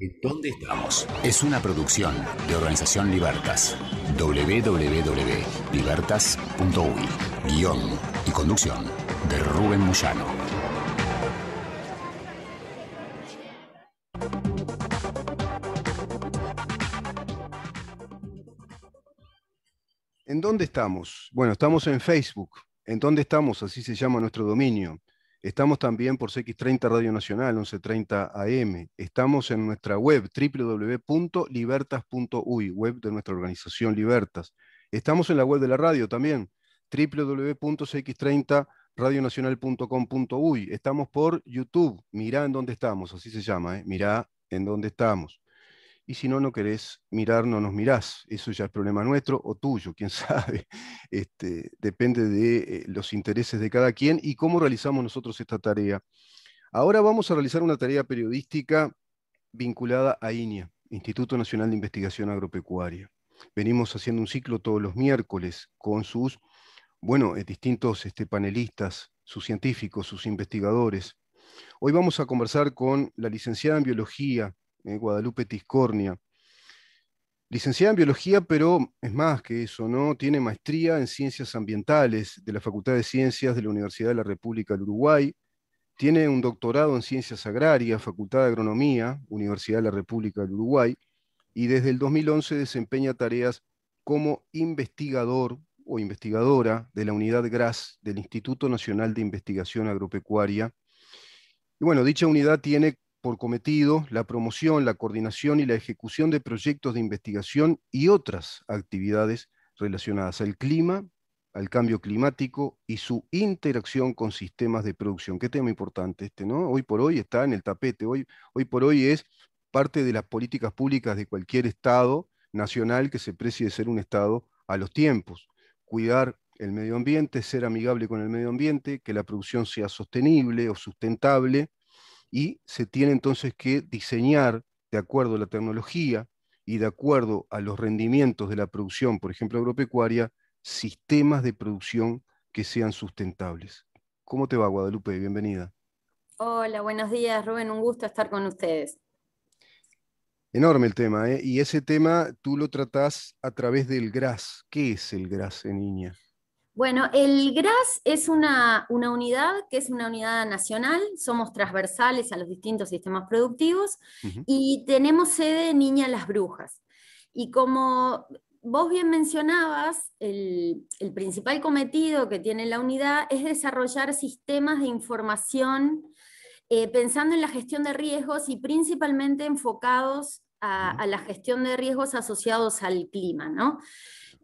¿En dónde estamos? Es una producción de Organización Libertas. www.libertas.uy. Guión y conducción de Rubén Muyano. ¿En dónde estamos? Bueno, estamos en Facebook. ¿En dónde estamos? Así se llama nuestro dominio. Estamos también por CX30 Radio Nacional, 1130 AM. Estamos en nuestra web www.libertas.uy, web de nuestra organización Libertas. Estamos en la web de la radio también, www.cx30radionacional.com.uy. Estamos por YouTube, mirá en dónde estamos, así se llama, ¿eh? mirá en dónde estamos y si no, no querés mirar, no nos mirás. Eso ya es problema nuestro o tuyo, quién sabe. Este, depende de eh, los intereses de cada quien y cómo realizamos nosotros esta tarea. Ahora vamos a realizar una tarea periodística vinculada a INIA, Instituto Nacional de Investigación Agropecuaria. Venimos haciendo un ciclo todos los miércoles con sus, bueno, eh, distintos este, panelistas, sus científicos, sus investigadores. Hoy vamos a conversar con la licenciada en biología, eh, Guadalupe Tiscornia. Licenciada en biología, pero es más que eso, ¿no? Tiene maestría en ciencias ambientales de la Facultad de Ciencias de la Universidad de la República del Uruguay. Tiene un doctorado en ciencias agrarias, Facultad de Agronomía, Universidad de la República del Uruguay. Y desde el 2011 desempeña tareas como investigador o investigadora de la unidad GRAS del Instituto Nacional de Investigación Agropecuaria. Y bueno, dicha unidad tiene por cometido la promoción, la coordinación y la ejecución de proyectos de investigación y otras actividades relacionadas al clima, al cambio climático y su interacción con sistemas de producción. Qué tema importante este, ¿no? Hoy por hoy está en el tapete, hoy, hoy por hoy es parte de las políticas públicas de cualquier Estado nacional que se precie de ser un Estado a los tiempos. Cuidar el medio ambiente, ser amigable con el medio ambiente, que la producción sea sostenible o sustentable, y se tiene entonces que diseñar de acuerdo a la tecnología y de acuerdo a los rendimientos de la producción, por ejemplo agropecuaria, sistemas de producción que sean sustentables. ¿Cómo te va Guadalupe? Bienvenida. Hola, buenos días Rubén, un gusto estar con ustedes. Enorme el tema, ¿eh? y ese tema tú lo tratás a través del GRAS. ¿Qué es el GRAS en bueno, el GRAS es una, unidad que es una unidad nacional, somos transversales a los distintos sistemas productivos y tenemos sede en Niña Las Brujas. Y como vos bien mencionabas, el, principal cometido que tiene la unidad es desarrollar sistemas de información eh, pensando en la gestión de riesgos y principalmente enfocados a, a la gestión de riesgos asociados al clima. ¿no?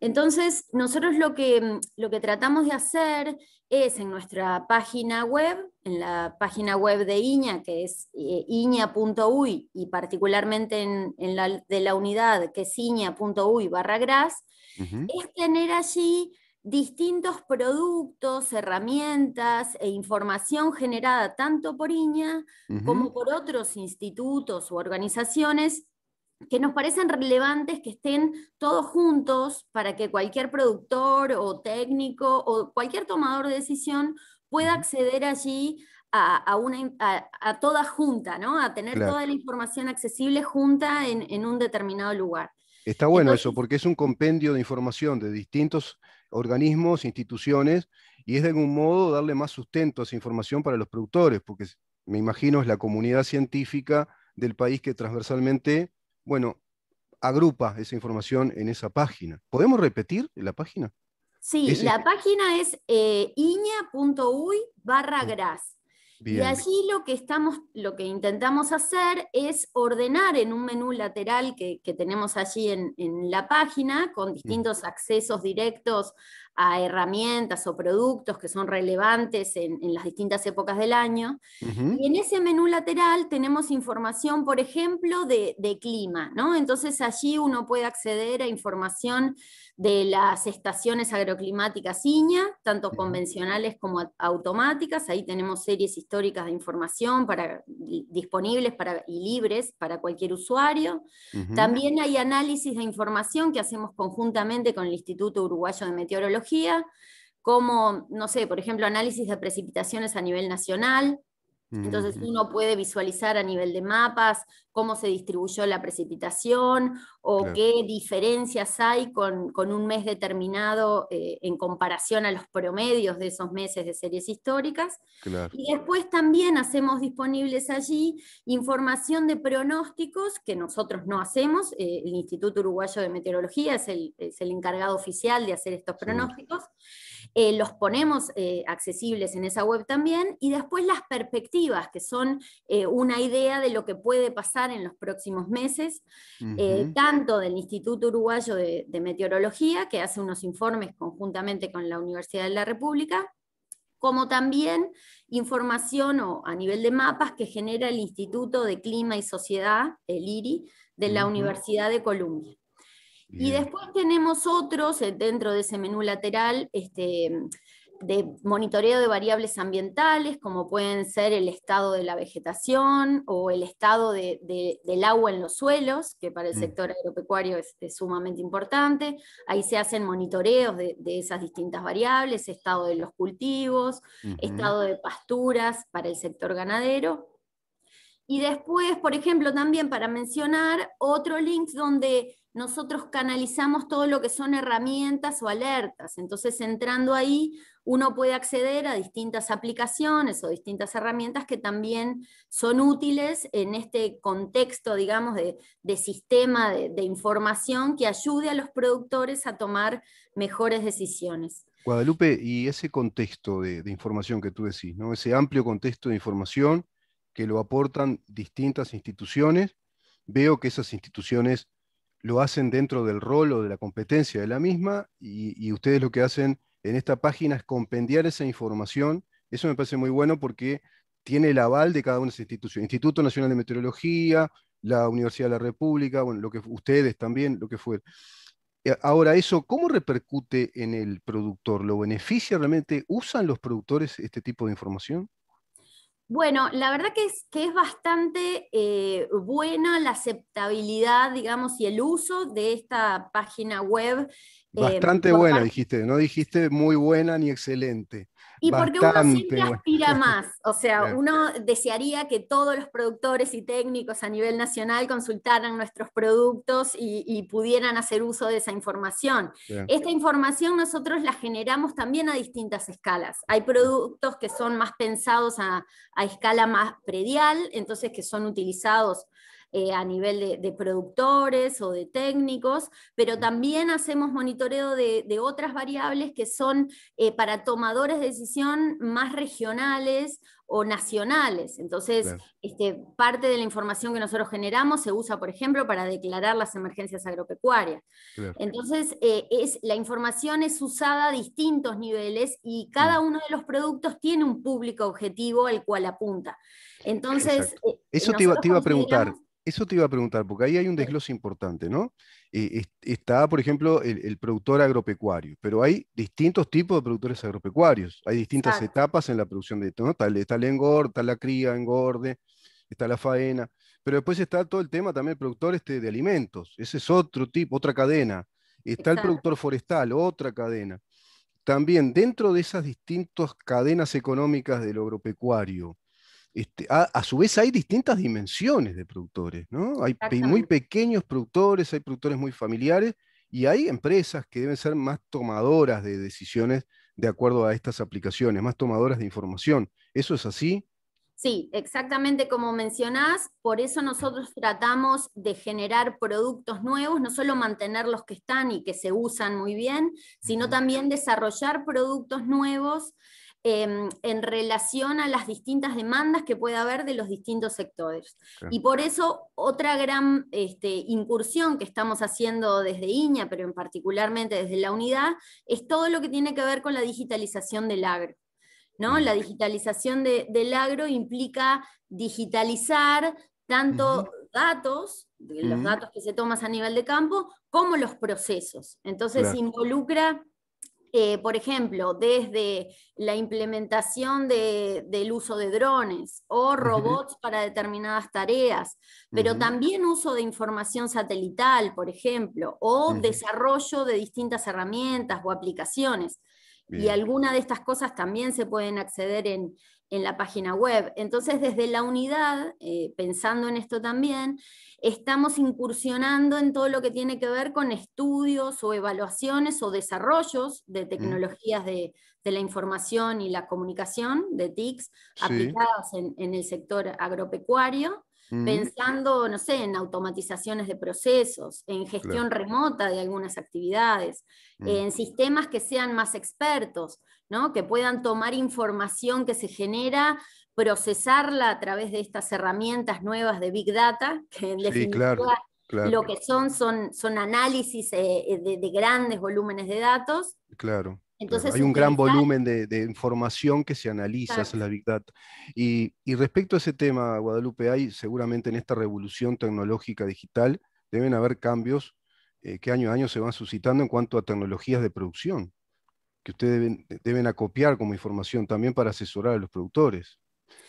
Entonces, nosotros mm, lo que, tratamos de hacer es en nuestra página web, en la página web de IñA, que es eh, iña.uy, y particularmente en, la de la unidad, que es iña.uy barra gras, es tener allí distintos productos, herramientas e información generada tanto por IñA como por otros institutos u organizaciones que nos parecen relevantes que estén todos juntos para que cualquier productor o técnico o cualquier tomador de decisión pueda acceder allí a, una, a, toda junta, ¿no? A tener toda la información accesible junta en, un determinado lugar. Está bueno eso, porque es un compendio de información de distintos organismos, instituciones, y es de algún modo darle más sustento a esa información para los productores, porque me imagino es la comunidad científica del país que transversalmente bueno, agrupa esa información en esa página. ¿Podemos repetir la página? Sí, la este. página es eh, iña.ui barra gras. Y allí lo que, estamos, lo que intentamos hacer es ordenar en un menú lateral que, tenemos allí en, en, la página, con distintos accesos directos a herramientas o productos que son relevantes en, las distintas épocas del año. Y en ese menú lateral tenemos información, por ejemplo, de, clima, ¿no? Entonces allí uno puede acceder a información de las estaciones agroclimáticas IñA, tanto convencionales como automáticas. Ahí tenemos series históricas de información para, disponibles para, y libres para cualquier usuario. También hay análisis de información que hacemos conjuntamente con el Instituto Uruguayo de Meteorología como, no sé, por ejemplo, análisis de precipitaciones a nivel nacional, entonces uno puede visualizar a nivel de mapas cómo se distribuyó la precipitación o qué diferencias hay con, un mes determinado eh, en comparación a los promedios de esos meses de series históricas. Y después también hacemos disponibles allí información de pronósticos que nosotros no hacemos. Eh, el Instituto Uruguayo de Meteorología es el, encargado oficial de hacer estos pronósticos. Eh, los ponemos eh, accesibles en esa web también, y después las perspectivas, que son eh, una idea de lo que puede pasar en los próximos meses, tanto del Instituto Uruguayo de, Meteorología, que hace unos informes conjuntamente con la Universidad de la República, como también información o a nivel de mapas que genera el Instituto de Clima y Sociedad, el IRI, de la Universidad de Columbia. Y después tenemos otros eh, dentro de ese menú lateral este, de monitoreo de variables ambientales, como pueden ser el estado de la vegetación o el estado del agua en los suelos, que para el mm. sector agropecuario es, sumamente importante. Ahí se hacen monitoreos de, de, esas distintas variables, estado de los cultivos, estado de pasturas para el sector ganadero. Y después, por ejemplo, también para mencionar otro link donde nosotros canalizamos todo lo que son herramientas o alertas. Entonces, entrando ahí, uno puede acceder a distintas aplicaciones o distintas herramientas que también son útiles en este contexto, digamos, de, sistema de, información que ayude a los productores a tomar mejores decisiones. Guadalupe, y ese contexto de, información que tú decís, ¿no? ese amplio contexto de información que lo aportan distintas instituciones, veo que esas instituciones lo hacen dentro del rol o de la competencia de la misma y, ustedes lo que hacen en esta página es compendiar esa información. Eso me parece muy bueno porque tiene el aval de cada una de las instituciones. Instituto Nacional de Meteorología, la Universidad de la República, bueno, lo que ustedes también, lo que fue. Eh, ahora, eso, ¿cómo repercute en el productor? ¿Lo beneficia realmente? ¿Usan los productores este tipo de información? Bueno, la verdad que es, que es bastante eh, buena la aceptabilidad, digamos, y el uso de esta página web. Eh, bastante buena, dijiste, no dijiste muy buena ni excelente. Y porque uno siempre aspira más, o sea, uno desearía que todos los productores y técnicos a nivel nacional consultaran nuestros productos y, pudieran hacer uso de esa información. Esta información nosotros la generamos también a distintas escalas. Hay productos que son más pensados a escala más predial, entonces que son utilizados eh, a nivel de, productores o de técnicos, pero también hacemos monitoreo de, otras variables que son eh, para tomadores de decisión más regionales o nacionales. Entonces, este, parte de la información que nosotros generamos se usa, por ejemplo, para declarar las emergencias agropecuarias. Entonces, eh, la información es usada a distintos niveles y cada uno de los productos tiene un público objetivo al cual apunta. Entonces, eso te iba a preguntar eso te iba a preguntar, porque ahí hay un desglose importante, ¿no? Eh, está, por ejemplo, el, productor agropecuario, pero hay distintos tipos de productores agropecuarios, hay distintas etapas en la producción de esto, ¿no? Está, el engorde, está la cría, engorde, está la faena, pero después está todo el tema también productor este, de alimentos, ese es otro tipo, otra cadena. Está el productor forestal, otra cadena. También dentro de esas distintas cadenas económicas del agropecuario, este, a, su vez hay distintas dimensiones de productores, ¿no? Hay muy pequeños productores, hay productores muy familiares y hay empresas que deben ser más tomadoras de decisiones de acuerdo a estas aplicaciones, más tomadoras de información. ¿Eso es así? Sí, exactamente como mencionás, por eso nosotros tratamos de generar productos nuevos, no solo mantener los que están y que se usan muy bien, sino también desarrollar productos nuevos Em, en relación a las distintas demandas que puede haber de los distintos sectores. Y por eso otra gran este, incursión que estamos haciendo desde IñA, pero en particularmente desde la unidad, es todo lo que tiene que ver con la digitalización del agro. ¿no? Mm. La digitalización del agro implica digitalizar tanto datos, los mm. datos que se toman a nivel de campo, como los procesos. Entonces involucra por ejemplo, desde la implementación del uso de drones o robots para determinadas tareas, pero también uso de información satelital, por ejemplo, o desarrollo de distintas herramientas o aplicaciones. Y algunas de estas cosas también se pueden acceder en, en la página web. Entonces, desde la unidad, eh, pensando en esto también, estamos incursionando en todo lo que tiene que ver con estudios o evaluaciones o desarrollos de mm. tecnologías de, la información y la comunicación, de TICs, aplicados aplicadas en el sector agropecuario pensando, no sé, en automatizaciones de procesos, en gestión remota de algunas actividades, mm. en sistemas que sean más expertos, ¿no? que puedan tomar información que se genera, procesarla a través de estas herramientas nuevas de Big Data, que en definitiva Lo que son son, son análisis eh, eh, de, grandes volúmenes de datos. Claro hay un gran volumen de, información que se analiza, es la Big Data. Y, respecto a ese tema, Guadalupe, hay seguramente en esta revolución tecnológica digital, deben haber cambios eh, que año a año se van suscitando en cuanto a tecnologías de producción, que ustedes deben, acopiar como información también para asesorar a los productores.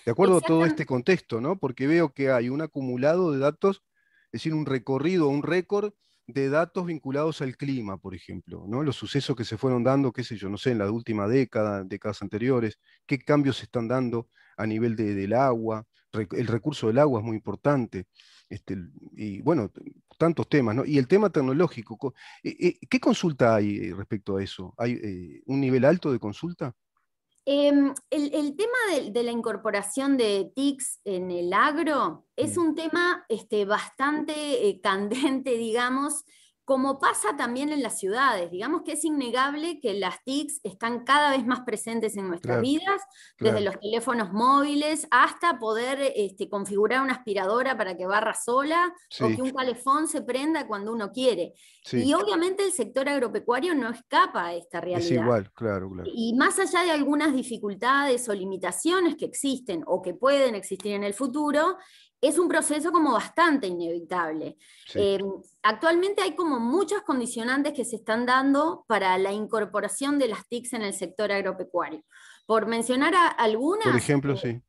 De acuerdo a todo este contexto, ¿no? Porque veo que hay un acumulado de datos, es decir, un recorrido, un récord de datos vinculados al clima, por ejemplo, ¿no? los sucesos que se fueron dando, qué sé yo, no sé, en la última década, décadas anteriores, qué cambios se están dando a nivel del agua, el recurso del agua es muy importante, este, y bueno, tantos temas, ¿no? Y el tema tecnológico, eh, eh, ¿qué consulta hay eh, respecto a eso? ¿Hay un nivel alto de consulta? Em, el, tema de, la incorporación de TICs en el agro es mm. un tema este, bastante eh, candente, digamos, como pasa también en las ciudades. Digamos que es innegable que las TICs están cada vez más presentes en nuestras vidas, desde los teléfonos móviles hasta poder este, configurar una aspiradora para que barra sola o que un calefón se prenda cuando uno quiere. Y obviamente el sector agropecuario no escapa a esta realidad. igual, claro, claro. Y más allá de algunas dificultades o limitaciones que existen o que pueden existir en el futuro, es un proceso como bastante inevitable. Eh, actualmente hay como muchas condicionantes que se están dando para la incorporación de las TICs en el sector agropecuario. Por mencionar algunas... Eh,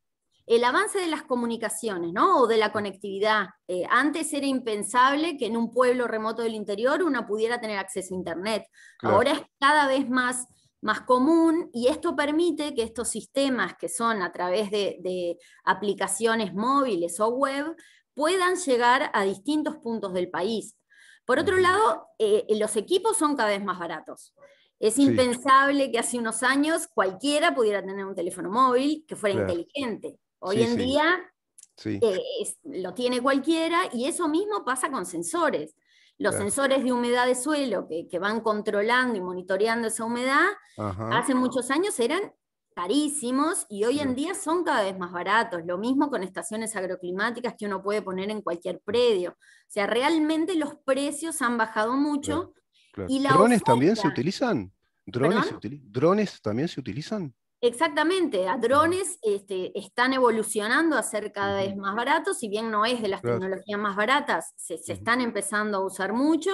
el avance de las comunicaciones, ¿no? O de la conectividad. Eh, antes era impensable que en un pueblo remoto del interior una pudiera tener acceso a Internet. Ahora es cada vez más más común y esto permite que estos sistemas que son a través de, aplicaciones móviles o web puedan llegar a distintos puntos del país. Por otro lado, eh, los equipos son cada vez más baratos. Es impensable que hace unos años cualquiera pudiera tener un teléfono móvil que fuera inteligente. Hoy en día eh, lo tiene cualquiera y eso mismo pasa con sensores. Los sensores de humedad de suelo que, van controlando y monitoreando esa humedad, hace muchos años eran carísimos y hoy en día son cada vez más baratos. Lo mismo con estaciones agroclimáticas que uno puede poner en cualquier predio. O sea, realmente los precios han bajado mucho. Y ¿Drones también se utilizan? ¿Drones también se utilizan? Exactamente, a drones este, están evolucionando a ser cada vez más baratos, si bien no es de las tecnologías más baratas, se, están empezando a usar mucho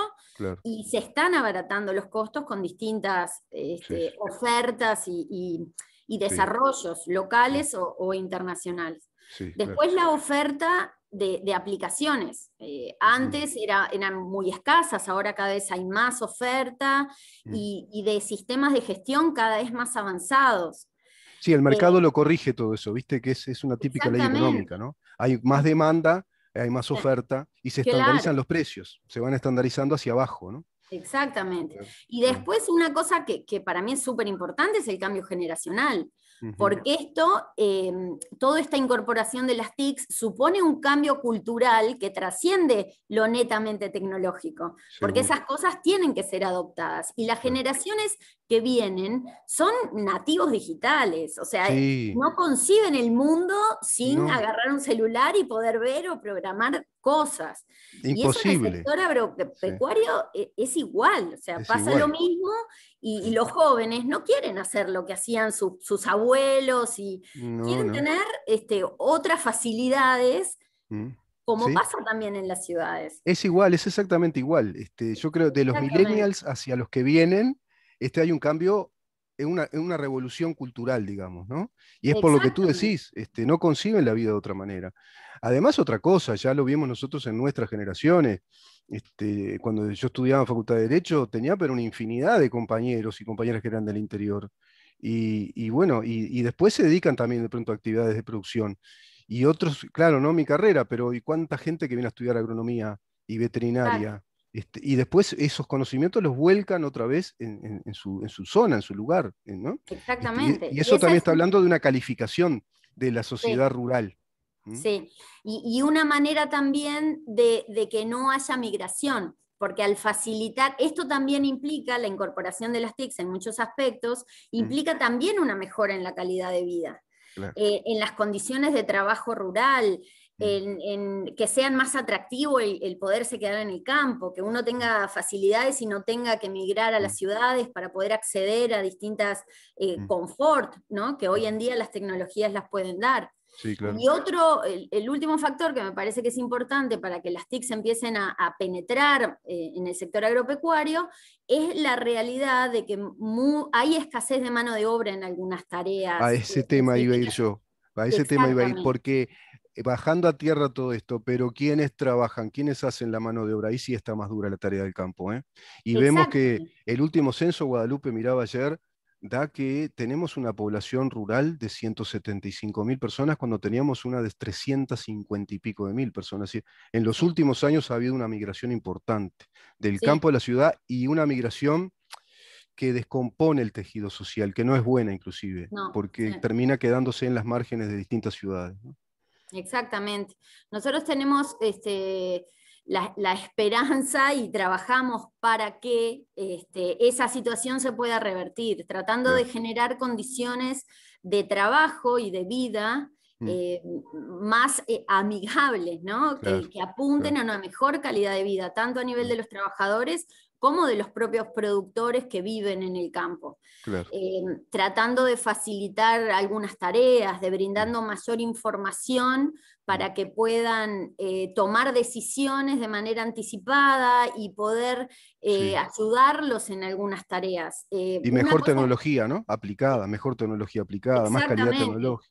y se están abaratando los costos con distintas este, ofertas y, desarrollos locales O, internacionales. Después la oferta de, aplicaciones. Eh, antes era, eran muy escasas, ahora cada vez hay más oferta y de sistemas de gestión cada vez más avanzados. Sí, el mercado lo corrige todo eso, viste que es, es una típica ley económica, ¿no? Hay más demanda, hay más oferta y se estandarizan los precios, se van estandarizando hacia abajo, ¿no? Exactamente. Y después una cosa que, que para mí es súper importante es el cambio generacional porque esto, eh, toda esta incorporación de las TICs supone un cambio cultural que trasciende lo netamente tecnológico, porque esas cosas tienen que ser adoptadas y las generaciones que vienen son nativos digitales, o sea, no conciben el mundo sin agarrar un celular y poder ver o programar cosas. Imposible. Y eso en el sector agropecuario eh, es igual, o sea, pasa lo mismo y, los jóvenes no quieren hacer lo que hacían sus abuelos y quieren tener este, otras facilidades. Mm. Como pasa también en las ciudades. Es igual, es exactamente igual. Este, yo creo de los millennials hacia los que vienen, este, hay un cambio una, revolución cultural, digamos, ¿no? Y es por lo que tú decís, no conciben la vida de otra manera. Además, otra cosa, ya lo vimos nosotros en nuestras generaciones, este, cuando yo estudiaba en Facultad de Derecho, tenía pero una infinidad de compañeros y compañeras que eran del interior. Y, bueno, y, después se dedican también de pronto a actividades de producción. Y otros, claro, no mi carrera, pero ¿y cuánta gente que viene a estudiar agronomía y veterinaria? Este, y después esos conocimientos los vuelcan otra vez en, su, zona, en su lugar. Este, Exactamente. y, eso también está hablando de una calificación de la sociedad rural. ¿Mm? Sí, y, una manera también de, que no haya migración, porque al facilitar, esto también implica la incorporación de las TICs en muchos aspectos, mm. implica también una mejora en la calidad de vida, eh, en las condiciones de trabajo rural. Mm. En, que sean más atractivo el, poderse quedar en el campo, que uno tenga facilidades y no tenga que migrar a las ciudades para poder acceder a distintas eh, confort, ¿no? que hoy en día las tecnologías las pueden dar. Y otro, el, último factor que me parece que es importante para que las TICs empiecen a, penetrar eh, en el sector agropecuario es la realidad de que hay escasez de mano de obra en algunas tareas. A ese eh, tema iba a ir yo, a ese tema iba a ir, porque eh, bajando a tierra todo esto, pero ¿quiénes trabajan? ¿Quiénes hacen la mano de obra? Ahí sí está más dura la tarea del campo. Y vemos que el último censo, Guadalupe miraba ayer, da que tenemos una población rural de 175 mil personas cuando teníamos una de 350 y pico de mil personas. en los últimos años ha habido una migración importante del campo a la ciudad y una migración que descompone el tejido social, que no es buena inclusive, porque termina quedándose en las márgenes de distintas ciudades. Exactamente. Nosotros tenemos este, la, esperanza y trabajamos para que este, esa situación se pueda revertir, tratando de generar condiciones de trabajo y de vida mm. eh, más eh, amigables, que, apunten a una mejor calidad de vida, tanto a nivel mm. de los trabajadores como de los propios productores que viven en el campo, eh, tratando de facilitar algunas tareas, de brindando mayor información para que puedan eh, tomar decisiones de manera anticipada y poder eh, ayudarlos en algunas tareas. y mejor tecnología, ¿no? Aplicada, mejor tecnología aplicada, más calidad tecnológica.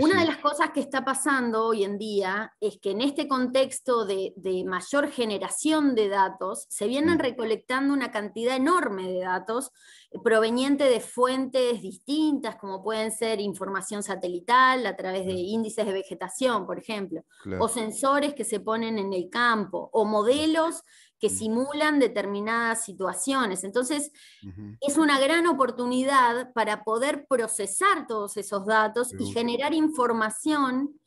Una de las cosas que está pasando hoy en día es que en este contexto de, mayor generación de datos, se vienen mm. recolectando una cantidad enorme de datos proveniente de fuentes distintas, como pueden ser información satelital a través de índices de vegetación, por ejemplo, o sensores que se ponen en el campo, o modelos que simulan determinadas situaciones. Entonces, es una gran oportunidad para poder procesar todos esos datos y generar información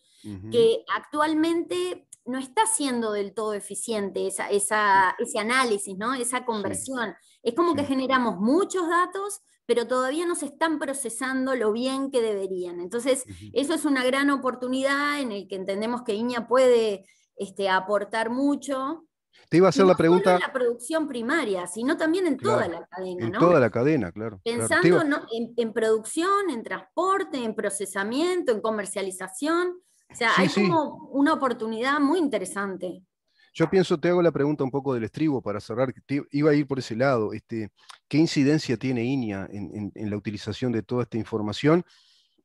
que actualmente no está siendo del todo eficiente esa, ese análisis, ¿no? esa conversión. Es como que generamos muchos datos, pero todavía no se están procesando lo bien que deberían. Entonces, eso es una gran oportunidad en el que entendemos que Iña puede este, aportar mucho te iba a hacer la pregunta. Solo en la producción primaria, sino también en toda la cadena, en toda la cadena, claro. Pensando En, producción, en transporte, en procesamiento, en comercialización. O sea, hay como una oportunidad muy interesante. Yo pienso, te hago la pregunta un poco del estribo para cerrar, te iba a ir por ese lado. Este, ¿Qué incidencia tiene INIA en, la utilización de toda esta información,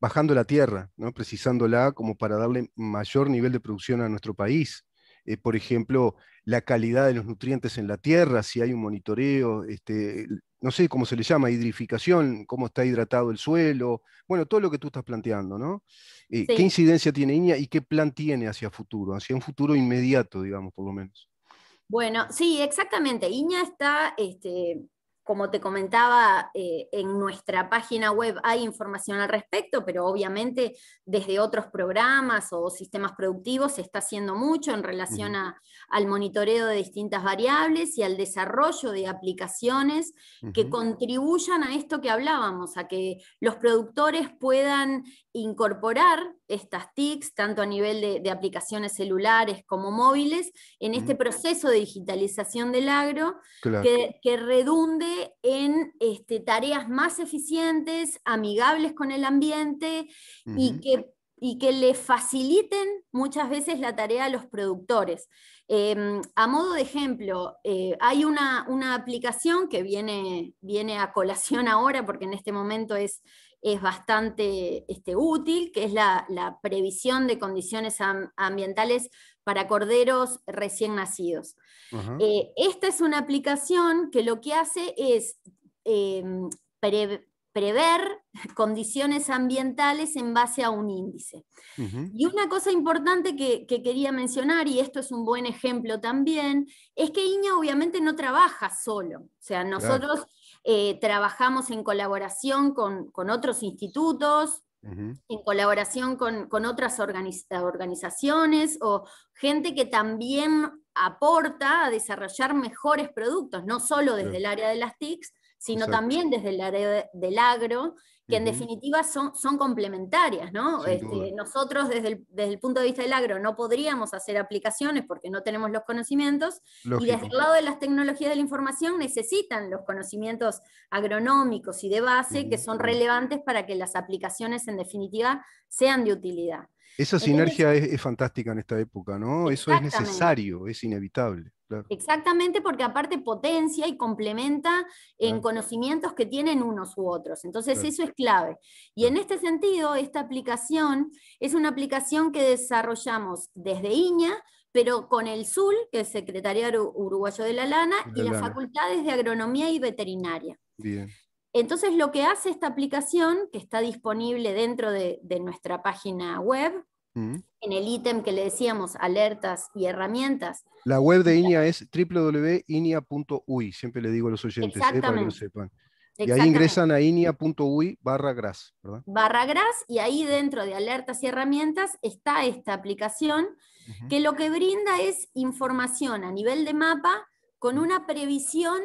bajando la tierra, ¿no? precisándola como para darle mayor nivel de producción a nuestro país? Eh, por ejemplo, la calidad de los nutrientes en la tierra, si hay un monitoreo, este, no sé cómo se le llama, hidrificación, cómo está hidratado el suelo, bueno, todo lo que tú estás planteando, ¿no? Eh, ¿Qué incidencia tiene Iña y qué plan tiene hacia futuro, hacia un futuro inmediato, digamos, por lo menos? Bueno, sí, exactamente. Iña está este, como te comentaba, eh, en nuestra página web hay información al respecto, pero obviamente desde otros programas o sistemas productivos se está haciendo mucho en relación al monitoreo de distintas variables y al desarrollo de aplicaciones que contribuyan a esto que hablábamos, a que los productores puedan incorporar estas TICs, tanto a nivel de, aplicaciones celulares como móviles, en este proceso de digitalización del agro, que, redunde en este, tareas más eficientes, amigables con el ambiente y que y que le faciliten muchas veces la tarea a los productores. Em, a modo de ejemplo, eh, hay una, aplicación que viene, viene a colación ahora, porque en este momento es es bastante este, útil, que es la, previsión de condiciones ambientales para corderos recién nacidos. Eh, esta es una aplicación que lo que hace es em, prever condiciones ambientales en base a un índice. Y una cosa importante que, quería mencionar, y esto es un buen ejemplo también, es que Iña obviamente no trabaja solo. O sea, nosotros... Eh, trabajamos en colaboración con, otros institutos, en colaboración con, otras organizaciones o gente que también aporta a desarrollar mejores productos, no solo desde el área de las TICs, sino también desde el área del agro que en definitiva son, son complementarias, ¿no? Este, nosotros desde el, punto de vista del agro no podríamos hacer aplicaciones porque no tenemos los conocimientos y desde el lado de las tecnologías de la información necesitan los conocimientos agronómicos y de base que son relevantes para que las aplicaciones en definitiva sean de utilidad. Esa sinergia es, fantástica en esta época, ¿no? Eso es necesario, es inevitable. Exactamente, porque aparte potencia y complementa en conocimientos que tienen unos u otros. Entonces eso es clave. Y en este sentido, esta aplicación es una aplicación que desarrollamos desde IñA, e pero con el SUL, que es Secretariado Uruguayo de la Lana, y las facultades de Agronomía y Veterinaria. Bien. Entonces lo que hace esta aplicación, que está disponible dentro de, nuestra página web, mm en el ítem que le decíamos, alertas y herramientas. La web de INIA es www.inia.ui, siempre le digo a los oyentes, ¿eh? para que lo sepan. Y ahí ingresan a inia.ui barra gras, ¿verdad? Barra gras, y ahí dentro de alertas y herramientas está esta aplicación que lo que brinda es información a nivel de mapa con una previsión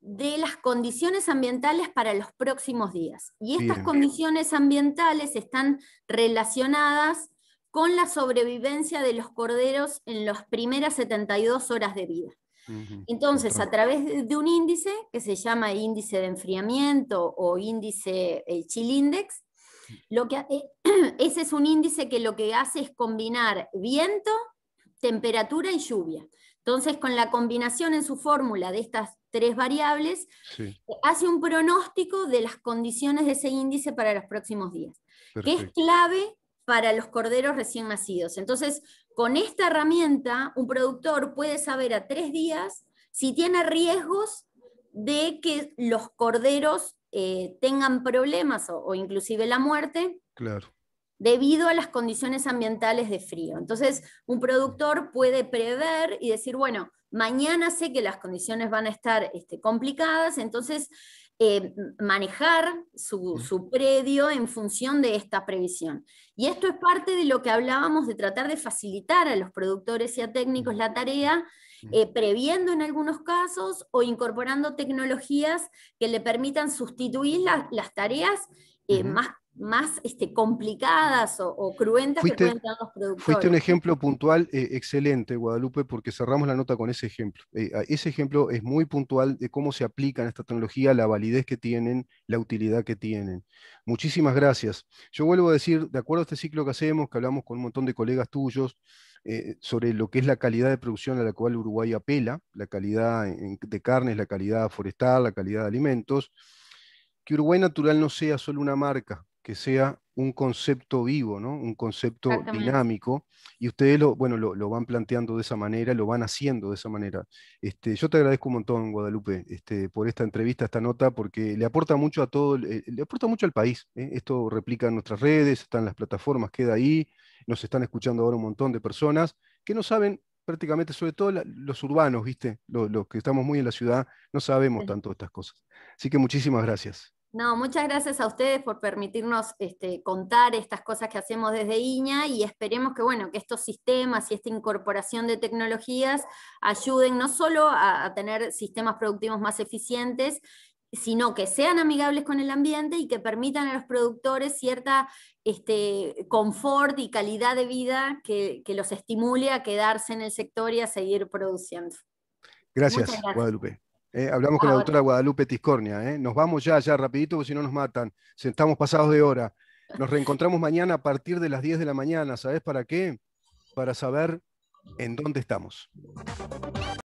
de las condiciones ambientales para los próximos días. Y estas condiciones ambientales están relacionadas con la sobrevivencia de los corderos en las primeras 72 horas de vida. Entonces, a través de un índice que se llama índice de enfriamiento o índice eh, chill index, lo que, eh, ese es un índice que lo que hace es combinar viento, temperatura y lluvia. Entonces, con la combinación en su fórmula de estas tres variables, eh, hace un pronóstico de las condiciones de ese índice para los próximos días, que es clave para los corderos recién nacidos. Entonces, con esta herramienta, un productor puede saber a tres días si tiene riesgos de que los corderos eh, tengan problemas o, inclusive la muerte. debido a las condiciones ambientales de frío. Entonces, un productor puede prever y decir, bueno, mañana sé que las condiciones van a estar este, complicadas, entonces eh, manejar su, predio en función de esta previsión. Y esto es parte de lo que hablábamos de tratar de facilitar a los productores y a técnicos mm. la tarea, eh, previendo en algunos casos o incorporando tecnologías que le permitan sustituir las tareas eh, más, más este, complicadas o, cruentas que pueden tener los productores. Fuiste un ejemplo puntual eh, excelente, Guadalupe, porque cerramos la nota con ese ejemplo. Eh, ese ejemplo es muy puntual de cómo se aplica en esta tecnología, la validez que tienen, la utilidad que tienen. Muchísimas gracias. Yo vuelvo a decir, de acuerdo a este ciclo que hacemos, que hablamos con un montón de colegas tuyos, sobre lo que es la calidad de producción a la cual Uruguay apela, la calidad de carnes, la calidad forestal, la calidad de alimentos que Uruguay Natural no sea solo una marca, que sea un concepto vivo, ¿no? un concepto dinámico, y ustedes lo, bueno, lo, van planteando de esa manera, lo van haciendo de esa manera. Este, yo te agradezco un montón, Guadalupe, este, por esta entrevista, esta nota, porque le aporta mucho a todo, eh, le aporta mucho al país. ¿eh? Esto replica en nuestras redes, están las plataformas, queda ahí, nos están escuchando ahora un montón de personas que no saben prácticamente, sobre todo los urbanos, ¿viste? Los, que estamos muy en la ciudad, no sabemos tanto estas cosas. Así que muchísimas gracias. No, muchas gracias a ustedes por permitirnos este, contar estas cosas que hacemos desde IñA y esperemos que, bueno, que estos sistemas y esta incorporación de tecnologías ayuden no solo a tener sistemas productivos más eficientes, sino que sean amigables con el ambiente y que permitan a los productores cierta este, confort y calidad de vida que, los estimule a quedarse en el sector y a seguir produciendo. Gracias, Guadalupe. Eh, hablamos con la doctora Guadalupe Tiscornia. Eh. Nos vamos ya, ya, rapidito, porque si no nos matan. Estamos pasados de hora. Nos reencontramos mañana a partir de las 10 de la mañana. ¿Sabes para qué? Para saber en dónde estamos.